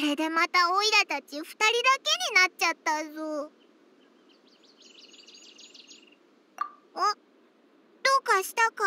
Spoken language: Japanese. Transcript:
れでまたオイラたち2人だけになっちゃったぞあどうかしたか